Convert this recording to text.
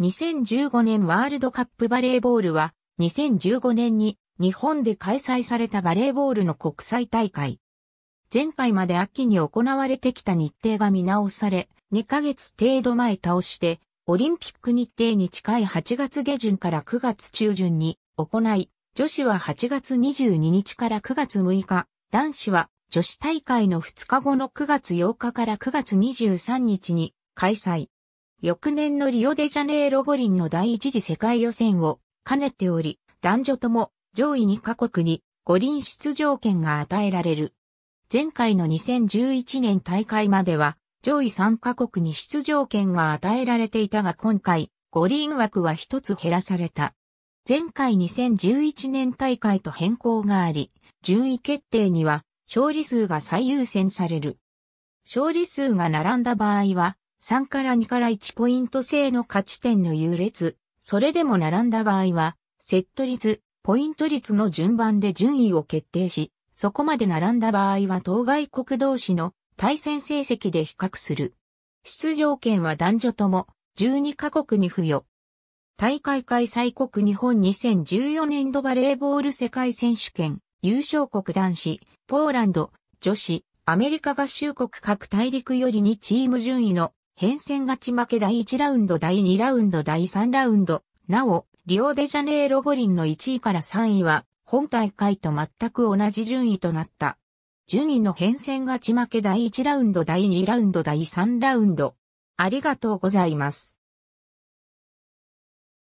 2015年ワールドカップバレーボールは、2015年に日本で開催されたバレーボールの国際大会。前回まで秋に行われてきた日程が見直され、2ヶ月程度前倒して、オリンピック日程に近い8月下旬から9月中旬に行い、女子は8月22日から9月6日、男子は女子大会の2日後の9月8日から9月23日に開催。翌年のリオデジャネイロ五輪の第一次世界予選を兼ねており、男女とも上位2カ国に五輪出場権が与えられる。前回の2011年大会までは上位3カ国に出場権が与えられていたが今回五輪枠は一つ減らされた。前回2011年大会と変更があり、順位決定には勝利数が最優先される。勝利数が並んだ場合は3から2から1ポイント制の勝ち点の優劣、それでも並んだ場合は、セット率、ポイント率の順番で順位を決定し、そこまで並んだ場合は当該国同士の対戦成績で比較する。出場権は男女とも12カ国に付与。大会開催国日本2014年度バレーボール世界選手権優勝国男子、ポーランド、女子、アメリカ合衆国各大陸より2チーム順位の変戦勝ち負け第1ラウンド第2ラウンド第3ラウンド。なお、リオデジャネイロ五輪の1位から3位は、本大会と全く同じ順位となった。順位の変戦勝ち負け第1ラウンド第2ラウンド第3ラウンド。ありがとうございます。